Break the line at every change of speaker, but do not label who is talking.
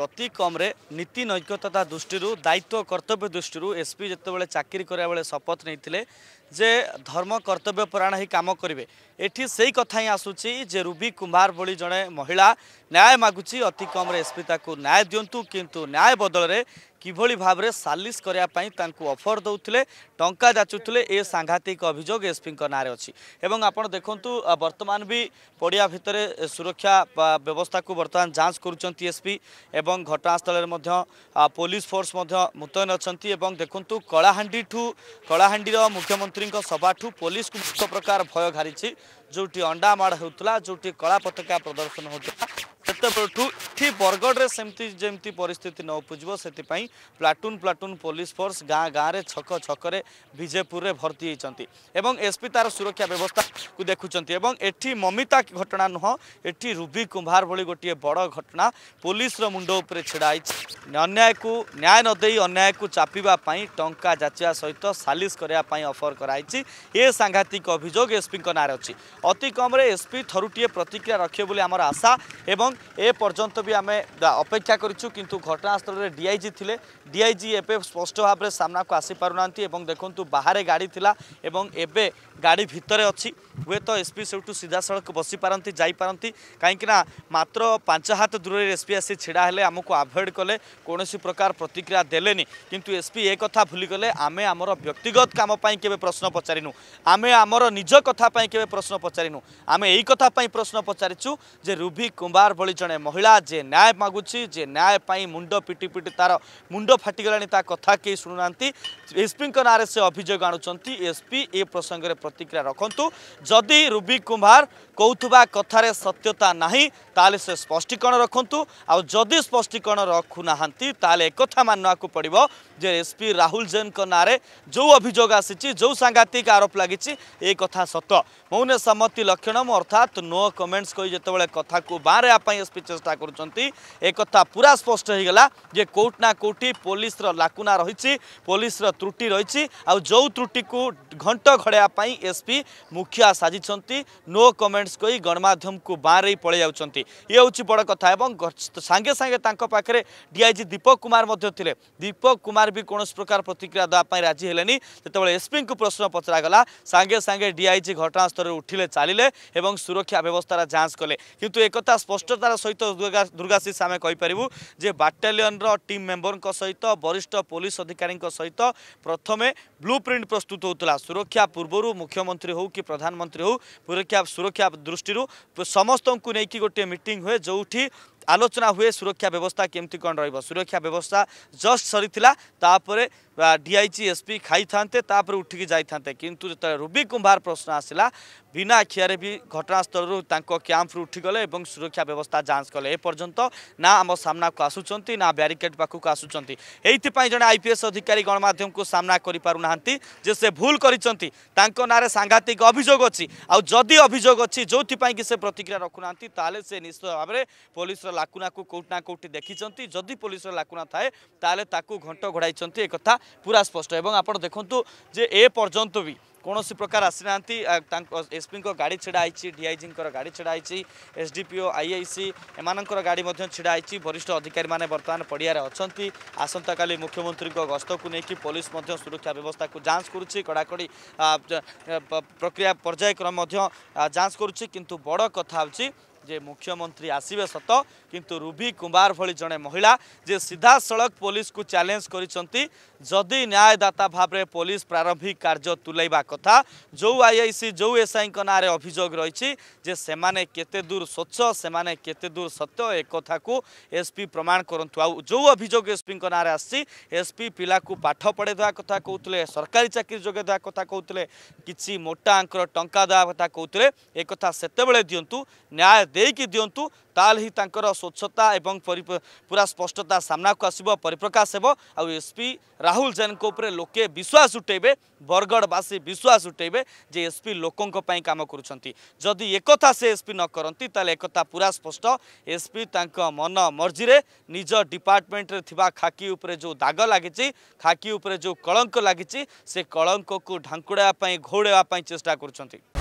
ପ୍ରତି କମ୍ରେ ନୀତି ନୈକତା ଦୃଷ୍ଟିରୁ ଦାୟିତ୍ୱ କର୍ତ୍ତବ୍ୟ ଦୃଷ୍ଟିରୁ ଏସ୍ପି ଯେତେବେଳେ ଚାକିରି କରିବା ବେଳେ ଶପଥ ନେଇଥିଲେ যে ধর্ম কর্তব্য পরায়ণ হয়ে কাম করবে এটি সেই কথা হি আসুচি যে রুবি কুমার ভি জন মহিলা ন্যায় মাগুচি অতি কমরে এসপি তাকে ন্যায় দিন্তু কিন্তু ন্যায় বদলরে কিভাবে ভাবে সালিস করা তাঁকু অফর দে টঙ্কা যাচুলে এ সাংঘাতিক অভিযোগ এসপি নাঁরে অছি এবং আপনার দেখুন বর্তমান বি পড়িয়া ভিতরে সুরক্ষা ব্যবস্থাকে বর্তমান যাঞ্চ করছেন এসপি এবং ঘটনাস্থলের মধ্যে পুলিশ ফোর্স মধ্য মুতয়ন অনেক দেখুন কলাহাণ্ডি ঠু কলাহাণ্ডির মুখ্যমন্ত্রী मंत्री सभा ठू को मुक्त प्रकार भय घारी जो अंडा माड़ होता जो कला पता प्रदर्शन होता ସେତେବେଳଠୁ ଏଠି ବରଗଡ଼ରେ ସେମିତି ଯେମିତି ପରିସ୍ଥିତି ନ ଉପୁଜିବ ସେଥିପାଇଁ ପ୍ଲାଟୁନ୍ ପ୍ଲାଟୁନ୍ ପୋଲିସ ଫୋର୍ସ ଗାଁ ଗାଁରେ ଛକ ଛକରେ ବିଜେପୁରରେ ଭର୍ତ୍ତି ହୋଇଛନ୍ତି ଏବଂ ଏସ୍ପି ତାର ସୁରକ୍ଷା ବ୍ୟବସ୍ଥାକୁ ଦେଖୁଛନ୍ତି ଏବଂ ଏଠି ମମିତା ଘଟଣା ନୁହଁ ଏଠି ରୁବି କୁମ୍ଭାର ଭଳି ଗୋଟିଏ ବଡ଼ ଘଟଣା ପୋଲିସର ମୁଣ୍ଡ ଉପରେ ଛିଡ଼ା ହୋଇଛି ଅନ୍ୟାୟକୁ ନ୍ୟାୟ ନ ଦେଇ ଅନ୍ୟାୟକୁ ଚାପିବା ପାଇଁ ଟଙ୍କା ଯାଚିବା ସହିତ ସାଲିସ କରିବା ପାଇଁ ଅଫର କରାଯାଇଛି ଏ ସାଂଘାତିକ ଅଭିଯୋଗ ଏସ୍ପିଙ୍କ ନାଁରେ ଅଛି ଅତି କମ୍ରେ ଏସ୍ପି ଥରୁଟିଏ ପ୍ରତିକ୍ରିୟା ରଖିବେ ବୋଲି ଆମର ଆଶା ଏବଂ এবং এ পর্যন্ত বি আমি অপেক্ষা করছু কিন্তু ঘটনাস্থলের ডিআইজি লে ডিআইজি এবে স্পষ্ট ভাবে সামনাকু আসিপার না এবং দেখুন বাহারে গাড়ি লা এবং এবে গাড়ি ভিতরে অছি ହୁଏତ ଏସ୍ପି ସେଠୁ ସିଧାସଳଖ ବସିପାରନ୍ତି ଯାଇପାରନ୍ତି କାହିଁକିନା ମାତ୍ର ପାଞ୍ଚ ହାତ ଦୂରରେ ଏସ୍ପି ଆସି ଛିଡ଼ା ହେଲେ ଆମକୁ ଆଭଏଡ଼୍ କଲେ କୌଣସି ପ୍ରକାର ପ୍ରତିକ୍ରିୟା ଦେଲେନି କିନ୍ତୁ ଏସ୍ପି ଏ କଥା ଭୁଲିଗଲେ ଆମେ ଆମର ବ୍ୟକ୍ତିଗତ କାମ ପାଇଁ କେବେ ପ୍ରଶ୍ନ ପଚାରିନୁ ଆମେ ଆମର ନିଜ କଥା ପାଇଁ କେବେ ପ୍ରଶ୍ନ ପଚାରିନୁ ଆମେ ଏଇ କଥା ପାଇଁ ପ୍ରଶ୍ନ ପଚାରିଛୁ ଯେ ରୁବି କୁମ୍ବାର ଭଳି ଜଣେ ମହିଳା ଯେ ନ୍ୟାୟ ମାଗୁଛି ଯେ ନ୍ୟାୟ ପାଇଁ ମୁଣ୍ଡ ପିଟି ପିଟି ତାର ମୁଣ୍ଡ ଫାଟିଗଲାଣି ତା କଥା କେହି ଶୁଣୁନାହାନ୍ତି ଏସ୍ପିଙ୍କ ନାଁରେ ସେ ଅଭିଯୋଗ ଆଣୁଛନ୍ତି ଏସ୍ପି ଏ ପ୍ରସଙ୍ଗରେ ପ୍ରତିକ୍ରିୟା ରଖନ୍ତୁ ଯଦି ରୁବି କୁମ୍ଭାର କହୁଥିବା କଥାରେ ସତ୍ୟତା ନାହିଁ ତାହେଲେ ସେ ସ୍ପଷ୍ଟୀକରଣ ରଖନ୍ତୁ ଆଉ ଯଦି ସ୍ପଷ୍ଟୀକରଣ ରଖୁନାହାନ୍ତି ତାହେଲେ ଏକଥା ମାନିବାକୁ ପଡ଼ିବ ଯେ ଏସ୍ପି ରାହୁଲ ଜୈନଙ୍କ ନାଁରେ ଯେଉଁ ଅଭିଯୋଗ ଆସିଛି ଯେଉଁ ସାଂଘାତିକ ଆରୋପ ଲାଗିଛି ଏ କଥା ସତ ମୌନ ସମ୍ମତି ଲକ୍ଷଣମ ଅର୍ଥାତ୍ ନୋ କମେଣ୍ଟସ୍ କହି ଯେତେବେଳେ କଥାକୁ ବାଁରେବା ପାଇଁ ଏସ୍ପି ଚେଷ୍ଟା କରୁଛନ୍ତି ଏକଥା ପୁରା ସ୍ପଷ୍ଟ ହୋଇଗଲା ଯେ କେଉଁଠି ନା କେଉଁଠି ପୋଲିସର ଲାକୁନା ରହିଛି ପୋଲିସର ତ୍ରୁଟି ରହିଛି ଆଉ ଯେଉଁ ତ୍ରୁଟିକୁ ଘଣ୍ଟ ଘଡ଼ାଇବା ପାଇଁ ଏସ୍ପି ମୁଖିଆ साजि नो को कमेन्टस गणमाधम बाँ र पल कथा डीआईजी दीपक कुमले दीपक कुमार कुम प्रकार प्रतिक्रिया राजी दापा राजीले एसपी को प्रश्न सांगे साङेसँगै डिआइजी घटनास्थल उठिले चाहिँ ए सुरक्षा व्यवस्थ्य जांच कले एक स्पष्टतार सहित दुर्गाशिष आमेपारु बाटालियन र टी मेम्बर सहित वरिष्ठ पोलिस अधिक सहित प्रथमे ब्लु प्रिन्ट प्रस्तुत हुन्छ सुरक्षा पूर्वु मुख्यमंत्री हो कि प्रधान मन्त्री हौ सुरक्षा दृष्टिहरू समस्तक गोटी हुए जो जोटि आलोचना हुए सुरक्षा व्यवस्था केवस्था जस् सरीआपि थान्ते, तिन्त रुबी कुम्भार प्रश्न आसला ବିନା ଆଖିଆରେ ବି ଘଟଣାସ୍ଥଳରୁ ତାଙ୍କ କ୍ୟାମ୍ପରୁ ଉଠିଗଲେ ଏବଂ ସୁରକ୍ଷା ବ୍ୟବସ୍ଥା ଯାଞ୍ଚ କଲେ ଏପର୍ଯ୍ୟନ୍ତ ନା ଆମ ସାମ୍ନାକୁ ଆସୁଛନ୍ତି ନା ବ୍ୟାରିକେଡ୍ ପାଖକୁ ଆସୁଛନ୍ତି ଏଇଥିପାଇଁ ଜଣେ ଆଇପିଏସ୍ ଅଧିକାରୀ ଗଣମାଧ୍ୟମକୁ ସାମ୍ନା କରିପାରୁନାହାନ୍ତି ଯେ ସେ ଭୁଲ କରିଛନ୍ତି ତାଙ୍କ ନାଁରେ ସାଂଘାତିକ ଅଭିଯୋଗ ଅଛି ଆଉ ଯଦି ଅଭିଯୋଗ ଅଛି ଯେଉଁଥିପାଇଁ କି ସେ ପ୍ରତିକ୍ରିୟା ରଖୁନାହାନ୍ତି ତାହେଲେ ସେ ନିଶ୍ଚିତ ଭାବରେ ପୋଲିସର ଲାକୁନାକୁ କେଉଁଠି ନା କେଉଁଠି ଦେଖିଛନ୍ତି ଯଦି ପୋଲିସର ଲାକୁନା ଥାଏ ତାହେଲେ ତାକୁ ଘଣ୍ଟ ଘୋଡ଼ାଇଛନ୍ତି ଏ କଥା ପୁରା ସ୍ପଷ୍ଟ ଏବଂ ଆପଣ ଦେଖନ୍ତୁ ଯେ ଏ ପର୍ଯ୍ୟନ୍ତ ବି କୌଣସି ପ୍ରକାର ଆସିନାହାନ୍ତି ତାଙ୍କ ଏସ୍ପିଙ୍କ ଗାଡ଼ି ଛିଡ଼ା ହେଇଛି ଡିଆଇଜିଙ୍କର ଗାଡ଼ି ଛିଡ଼ା ହେଇଛି S D P O I I C ଏମାନଙ୍କର ଗାଡ଼ି ମଧ୍ୟ ଛିଡ଼ା ହେଇଛି ବରିଷ୍ଠ ଅଧିକାରୀମାନେ ବର୍ତ୍ତମାନ ପଡ଼ିଆରେ ଅଛନ୍ତି ଆସନ୍ତାକାଲି ମୁଖ୍ୟମନ୍ତ୍ରୀଙ୍କ ଗସ୍ତକୁ ନେଇକି ପୋଲିସ ମଧ୍ୟ ସୁରକ୍ଷା ବ୍ୟବସ୍ଥାକୁ ଯାଞ୍ଚ କରୁଛି କଡ଼ାକଡ଼ି ପ୍ରକ୍ରିୟା ପର୍ଯ୍ୟାୟକ୍ରମ ମଧ୍ୟ ଯାଞ୍ଚ କରୁଛି କିନ୍ତୁ ବଡ଼ କଥା ହେଉଛି যে মুখ্যমন্ত্রী আসবে সত কিন্তু রুবি কুমার ভি জন মহিলা যে সিধা সিধাসলখ পুলিশকু চ্যালেঞ্জ করেছেন যদি ন্যায়দাতা ভাবে পুলিশ প্রারম্ভিক কার্য তুলাইবা কথা যে আইআইসি যে এসআই নাঁরে অভিযোগ রয়েছে যে সেমানে কেতে দূর স্বচ্ছ সেমানে কেতে দূর সত্য একথা এসপি প্রমাণ করতু আউ অভিযোগ এসপি নাঁরে আসছে এসপি পিলা পাঠ পড়াই দেওয়া কথা কৌলে সরকারি চাকরি যোগাই দেওয়া কথা কৌলে কিছু মোটা অঙ্কর টঙ্কা দেওয়া কথা কৌলে একথা সেতবে দিও ন্যায় ଦେଇକି ଦିଅନ୍ତୁ ତାହେଲେ ହିଁ ତାଙ୍କର ସ୍ୱଚ୍ଛତା ଏବଂ ପୁରା ସ୍ପଷ୍ଟତା ସାମ୍ନାକୁ ଆସିବ ପରିପ୍ରକାଶ ହେବ ଆଉ ଏସ୍ପି ରାହୁଲ ଜୈନଙ୍କ ଉପରେ ଲୋକେ ବିଶ୍ୱାସ ଉଠାଇବେ ବରଗଡ଼ବାସୀ ବିଶ୍ୱାସ ଉଠାଇବେ ଯେ ଏସ୍ପି ଲୋକଙ୍କ ପାଇଁ କାମ କରୁଛନ୍ତି ଯଦି ଏକଥା ସେ ଏସ୍ପି ନ କରନ୍ତି ତାହେଲେ ଏକଥା ପୁରା ସ୍ପଷ୍ଟ ଏସ୍ପି ତାଙ୍କ ମନ ମର୍ଜିରେ ନିଜ ଡିପାର୍ଟମେଣ୍ଟରେ ଥିବା ଖାକି ଉପରେ ଯେଉଁ ଦାଗ ଲାଗିଛି ଖାକି ଉପରେ ଯେଉଁ କଳଙ୍କ ଲାଗିଛି ସେ କଳଙ୍କକୁ ଢାଙ୍କୁଡ଼ାଇବା ପାଇଁ ଘୋଡ଼ାଇବା ପାଇଁ ଚେଷ୍ଟା କରୁଛନ୍ତି